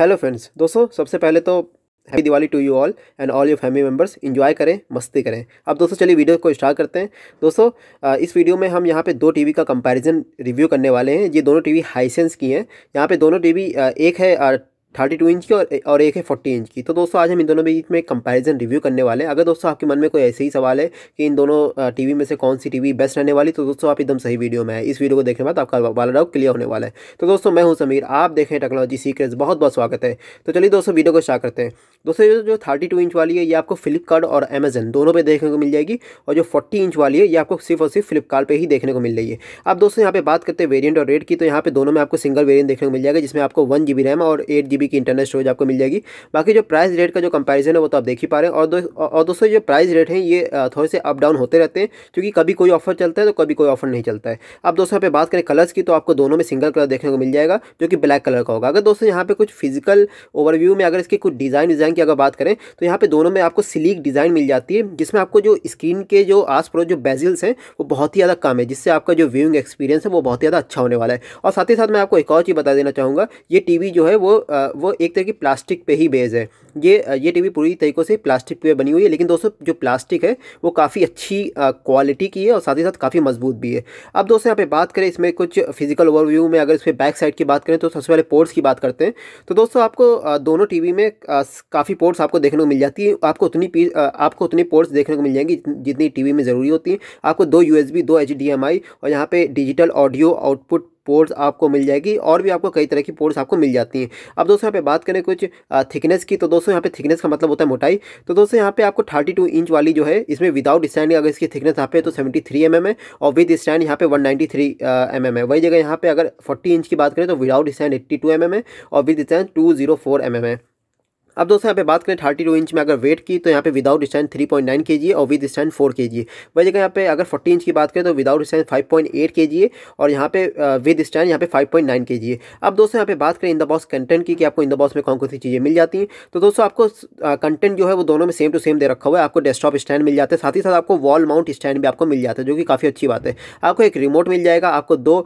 hello friends दोस्तों सबसे पहले तो happy Diwali to you all and all your family members enjoy करें मस्ती करें अब दोस्तों चलिए वीडियो को स्टार्ट करते हैं दोस्तों इस वीडियो में हम यहाँ पे दो टीवी का कंपैरिजन रिव्यू करने वाले हैं ये दोनों टीवी हाईसेंस की हैं यहाँ पे दोनों टीवी एक है थर्टी टू इंच की और और एक है फोर्टी इंच की तो दोस्तों आज हम इन दोनों बीच में कंपैरिजन रिव्यू करने वाले हैं अगर दोस्तों आपके मन में कोई ऐसे ही सवाल है कि इन दोनों टीवी में से कौन सी टीवी बेस्ट रहने वाली तो दोस्तों आप एकदम सही वीडियो में है इस वीडियो को देखने बाद आपका वाला डाउट क्लियर होने वाला है तो दोस्तों मैं हूँ समीर आप देखें टेक्नोलॉजी सीक्रेट्स बहुत बहुत स्वागत है तो चलिए दोस्तों वीडियो को स्टार्ट करते हैं दोस्तों ये जो थर्टी टू इंच वाली है ये आपको फ्लिपकार्ट और अमेजन दोनों पर देखने को मिल जाएगी और जो फोर्टी इंच वाली है ये आपको सिर्फ और सिर्फ फ्लिपकार्ट पर ही देखने को मिल रही है अब दोस्तों यहाँ पे बात करते हैं वेरियंट और रेट की तो यहाँ पे दोनों में आपको सिंगल वेरियंट देखने को मिल जाएगा जिसमें आपको वन जी रैम और एट जी जी की इंटरनल स्टोरेज आपको मिल जाएगी बाकी जो प्राइस रेट का जो कंपैरिजन है वो तो आप देख ही पा रहे हैं और दो और दोस्तों जो प्राइस रेट हैं ये थोड़े से अप डाउन होते रहते हैं क्योंकि कभी कोई ऑफर चलता है तो कभी कोई ऑफर नहीं चलता है अब दोस्तों यहाँ पे बात करें कलर्स की तो आपको दोनों में सिंगल कलर देखने को मिल जाएगा जो कि ब्लैक कलर का होगा अगर दोस्तों यहाँ पर कुछ फिजिकल ओवरव्यू में अगर इसके कुछ डिज़ाइन डिज़ाइन की अगर बात करें तो यहाँ पर दोनों में आपको सिलीक डिज़ाइन मिल जाती है जिसमें आपको जो स्क्रीन के जो आस पड़ोस जो बेजिल्स हैं वो बहुत ही ज़्यादा कम है जिससे आपका जो व्यूइंग एक्सपीरियंस है वो बहुत ही ज़्यादा अच्छा होने वाला है और साथ ही साथ मैं आपको एक और चीज़ बता देना चाहूँगा ये टी जो है वो वो एक तरह की प्लास्टिक पे ही बेस है ये ये टीवी पूरी तरीक़ों से प्लास्टिक पे बनी हुई है लेकिन दोस्तों जो प्लास्टिक है वो काफ़ी अच्छी क्वालिटी की है और साथ ही साथ काफ़ी मजबूत भी है अब दोस्तों यहाँ पे बात करें इसमें कुछ फिजिकल ओवरव्यू में अगर इस पर बैक साइड की बात करें तो सबसे पहले पोर्ट्स की बात करते हैं तो दोस्तों आपको दोनों टी में काफ़ी पोर्ट्स आपको देखने को मिल जाती है आपको उतनी आपको उतनी पोर्ट्स देखने को मिल जाएंगी जितनी टी में ज़रूरी होती हैं आपको दो यू दो एच और यहाँ पर डिजिटल ऑडियो आउटपुट पोर्स आपको मिल जाएगी और भी आपको कई तरह की पोर्स आपको मिल जाती हैं अब दोस्तों यहाँ पे बात करें कुछ थिकनेस की तो दोस्तों यहाँ पे थिकनेस का मतलब होता है मोटाई तो दोस्तों यहाँ पे आपको 32 इंच वाली जो है इसमें विदाउट स्टैंड अगर इसकी थिकनेस यहाँ पे तो 73 थ्री mm है और विद स्टैंड यहाँ पे 193 नाइन्टी mm है वही जगह यहाँ पे अगर फोर्टी इंच की बात करें तो without stand eighty two mm है और with stand two M mm है अब दोस्तों यहाँ पे बात करें थर्टी टू इंच में अगर वेट की तो यहाँ पे without stand three point nine K G और विद स्टैंड फोर के जी वही जगह यहाँ पे अगर फोर्टी इंच की बात करें तो without stand five point eight K G और यहाँ पे विद स्टैंड यहाँ पे फाइव पॉइंट नाइन के जी अब दोस्तों यहाँ पे बात करें इन द बॉक्स कंटेंट की कि आपको इन द बॉक्स में कौन कौन सी चीज़ें मिल जाती हैं तो दोस्तों आपको कंटेंट जो है वो दोनों में सेम टू सेम दे रखा हुआ है आपको डेस्कटॉप स्टैंड मिल जाते हैं साथ ही साथ आपको वॉल माउंट स्टैंड भी आपको मिल जाता है जो कि काफ़ी अच्छी बात है आपको एक रिमोट मिल जाएगा आपको दो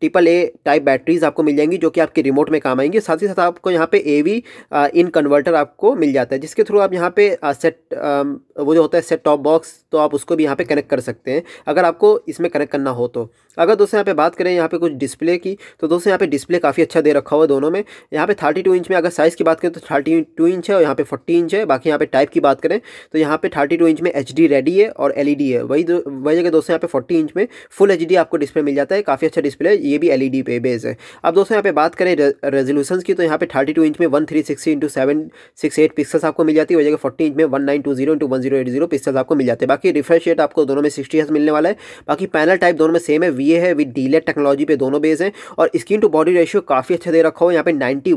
ट्रिपल ए टाइप बैटरीज आपको मिल जाएंगी जो कि आपके रिमोट में काम आएंगी साथ ही साथ आपको यहाँ पे ए वी इन कन्वर्टर आपको मिल जाता है जिसके थ्रू आप यहाँ पे सेट वो जो होता है सेट टॉप बॉक्स तो आप उसको भी यहाँ पे कनेक्ट कर सकते हैं अगर आपको इसमें कनेक्ट करना हो तो अगर दोस्तों यहाँ पे बात करें यहाँ पे कुछ डिस्प्ले की तो दोस्तों यहाँ पे डिस्प्ले काफ़ी अच्छा दे रखा हुआ दोनों में यहाँ पे टू इंच में अगर साइज़ की बात करें तो थर्टी टू इंच है और यहाँ पे फोर्टी इंच है बाकी यहाँ पे टाइप की बात करें तो यहाँ पे टू इंच में एच डी रेडी है और एल ई डी है वही वही जगह दोस्तों यहाँ पे फोर्टी इंच में फुल एच डी आपको डिस्प्ले मिल जाता है काफ़ी अच्छा डिस्प्ले ये भी एलईडी e पे बेस है अब दोस्तों यहाँ पे बात करें रेजोल्यूशन की तो यहाँ पे 32 इंच में one three sixty into seven six eight pixels आपको मिल जाती है वजह फोर्टी इंच में one nine two zero into one zero eight zero pixels आपको मिल जाते हैं बाकी रिफ्रेश रेट आपको दोनों में सिक्सटी हर्स मिलने वाला है बाकी पैनल टाइप दोनों में सेम है वी है विद डीलेट टेक्नोलॉजी पे दोनों बेस है और स्क्रीन टू बॉडी रेशियो काफ़ी अच्छा दे रखा हो यहाँ पे नाइन्टी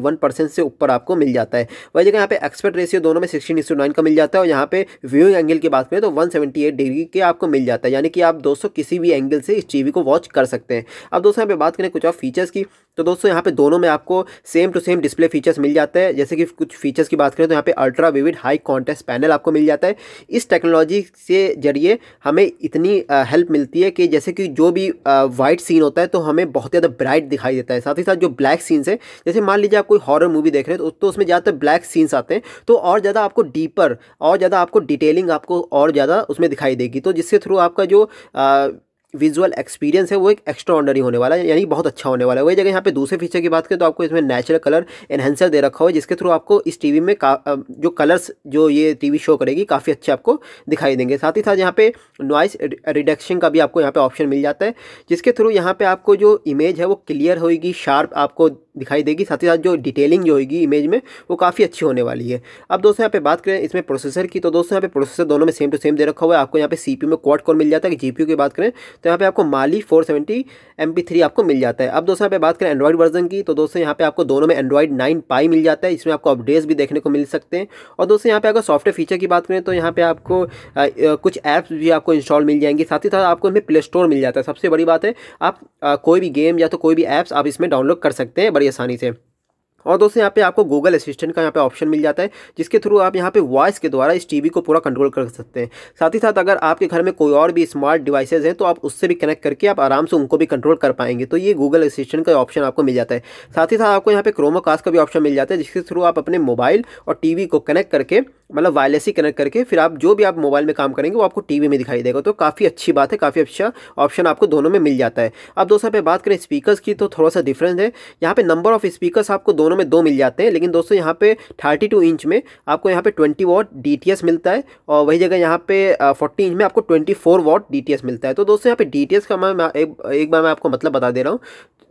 से ऊपर आपको मिल जाता है वजह यहाँ पे एक्सपर्ट रेशियो दोनों में सिक्सटी इंस का मिल जाता है और यहाँ पे व्यूइंग एंगल की बात करें तो वन डिग्री के आपको मिल जाता है यानी कि आप दोस्तों किसी भी एंगल से इस टीवी को वॉच कर सकते हैं अब दोस्तों यहाँ पे बात करें कुछ और फीचर्स की तो दोस्तों यहाँ पे दोनों में आपको same to same display features मिल जाते हैं जैसे कि कुछ फीचर्स की बात करें तो यहाँ पे ultra vivid high contest panel आपको मिल जाता है इस टेक्नोलॉजी से जरिए हमें इतनी हेल्प मिलती है कि जैसे कि जो भी वाइट सीन होता है तो हमें बहुत ज़्यादा ब्राइट दिखाई देता है साथ ही साथ जो ब्लैक सीन्स है जैसे मान लीजिए आप कोई हॉरर मूवी देख रहे हैं तो, तो उसमें ज़्यादातर ब्लैक सीन्स आते हैं तो और ज़्यादा आपको डीपर और ज़्यादा आपको डिटेलिंग आपको और ज़्यादा उसमें दिखाई देगी तो जिसके थ्रू आपका जो विजुअल एक्सपीरियंस है वो एक एक्स्ट्रा ऑर्डरी होने वाला है यानी बहुत अच्छा होने वाला है वही जगह यहाँ पे दूसरे फीचर की बात करें तो आपको इसमें नेचुरल कलर एनहेंसर दे रखा है जिसके थ्रू आपको इस टीवी में जो कलर्स जो ये टीवी शो करेगी काफ़ी अच्छे आपको दिखाई देंगे साथ ही साथ यहाँ पे नॉइस रिडक्शन का भी आपको यहाँ पे ऑप्शन मिल जाता है जिसके थ्रू यहाँ पर आपको जो इमेज है वो क्लियर होगी शार्प आपको दिखाई देगी साथ ही साथ जो डिटेलिंग जो होगी इमेज में वो काफ़ी अच्छी होने वाली है अब दोस्तों यहाँ पे बात करें इसमें प्रोसेसर की तो दोस्तों यहाँ पे प्रोसेसर दोनों में सेम टू सेम दे रखा हुआ है आपको यहाँ पे सीपीयू में क्वाड कोर मिल जाता है कि जी की बात करें तो यहाँ पे आपको माली फोर सेवेंटी थ्री आपको मिल जाता है अब दोस्तों यहाँ पे बात करें एंड्रॉइड वर्जन की तो दोस्तों यहाँ पे आपको दोनों में एंड्रॉइड नाइन पाई मिल जाता है इसमें आपको अपडेट्स भी देखने को मिल सकते हैं और दोस्तों यहाँ पे अगर सॉफ्टवेयर फीचर की बात करें तो यहाँ पे आपको आ, कुछ ऐप्स भी आपको इंस्टॉल मिल जाएंगी साथ ही साथ आपको इसमें प्ले स्टोर मिल जाता है सबसे बड़ी बात है आप कोई भी गेम या तो कोई भी ऐप्स आप इसमें डाउनलोड कर सकते हैं बड़ी आसानी से और दोस्तों यहाँ पे आपको गूगल असिस्टेंट का यहाँ पे ऑप्शन मिल जाता है जिसके थ्रू आप यहाँ पे वॉइस के द्वारा इस टीवी को पूरा कंट्रोल कर सकते हैं साथ ही साथ अगर आपके घर में कोई और भी स्मार्ट डिवाइसेज हैं तो आप उससे भी कनेक्ट करके आप आराम से उनको भी कंट्रोल कर पाएंगे तो ये गूगल असिस्टेंट का ऑप्शन आपको मिल जाता है साथ ही साथ आपको यहाँ पे क्रोमोकास्ट का भी ऑप्शन मिल जाता है जिसके थ्रू आप अपने मोबाइल और टी को कनेक्ट करके मतलब वायरलेस ही कनेक्ट करके फिर आप जो भी आप मोबाइल में काम करेंगे वो आपको टी में दिखाई देगा तो काफ़ी अच्छी बात है काफ़ी अच्छा ऑप्शन आपको दोनों में मिल जाता है अब दोस्तों पे बात करें स्पीकर की तो थोड़ा सा डिफरेंस है यहाँ पे नंबर ऑफ स्पीकर आपको दोनों दोनों में दो मिल जाते हैं लेकिन दोस्तों यहाँ पे 32 इंच में आपको यहाँ पे 20 वॉट डी मिलता है और वही जगह यहाँ पे 40 इंच में आपको 24 वॉट डी मिलता है तो दोस्तों यहाँ पे डी का मैं एक, एक बार मैं आपको मतलब बता दे रहा हूँ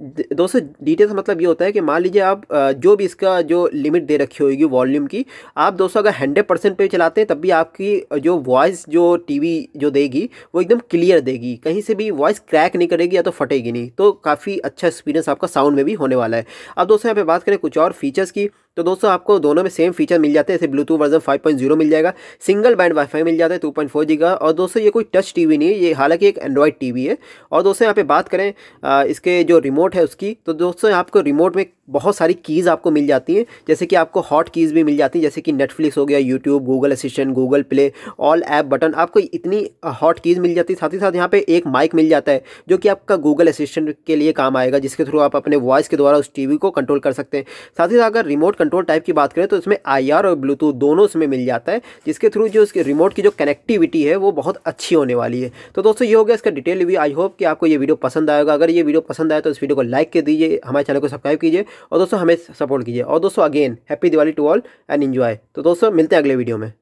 दोस्तों डिटेल्स मतलब ये होता है कि मान लीजिए आप जो भी इसका जो लिमिट दे रखी होगी वॉल्यूम की आप दोस्तों अगर हंड्रेड परसेंट पे चलाते हैं तब भी आपकी जो वॉइस जो टीवी जो देगी वो एकदम क्लियर देगी कहीं से भी वॉइस क्रैक नहीं करेगी या तो फटेगी नहीं तो काफ़ी अच्छा एक्सपीरियंस आपका साउंड में भी होने वाला है अब दोस्तों यहाँ पर बात करें कुछ और फीचर्स की तो दोस्तों आपको दोनों में सेम फीचर मिल जाते हैं जैसे ब्लूटूथ वर्जन 5.0 मिल जाएगा सिंगल बैंड वाईफाई मिल जाता है टू पॉइंट फोर जीगा और दोस्तों ये कोई टच टीवी नहीं है ये हालांकि एक एंड्रॉयड टीवी है और दोस्तों यहाँ पे बात करें आ, इसके जो रिमोट है उसकी तो दोस्तों आपको रिमोट में बहुत सारी कीज़ आपको मिल जाती हैं जैसे कि आपको हॉट कीज़ भी मिल जाती हैं जैसे कि नेटफ्लिक्स हो गया YouTube Google Assistant Google Play all app button आपको इतनी हॉट कीज़ मिल जाती है साथ ही साथ यहाँ पे एक माइक मिल जाता है जो कि आपका गूगल असिस्टेंट के लिए काम आएगा जिसके थ्रू आप अपने वॉइस के द्वारा उस टी को कंट्रोल कर सकते हैं साथ ही साथ अगर रिमोट कंट्रोल टाइप की बात करें तो इसमें आई और ब्लूटूथ दोनों उसमें मिल जाता है जिसके थ्रू जो उसके रिमोट की जो कनेक्टिविटी है वो बहुत अच्छी होने वाली है तो दोस्तों ये हो गया इसका डिटेल भी आई होप कि आपको ये वीडियो पसंद आएगा अगर ये वीडियो पसंद आए तो इस वीडियो को लाइक कर दीजिए हमारे चैनल को सब्सक्राइब कीजिए और दोस्तों हमें सपोर्ट कीजिए और दोस्तों again happy Diwali to all and enjoy तो दोस्तों मिलते हैं अगले वीडियो में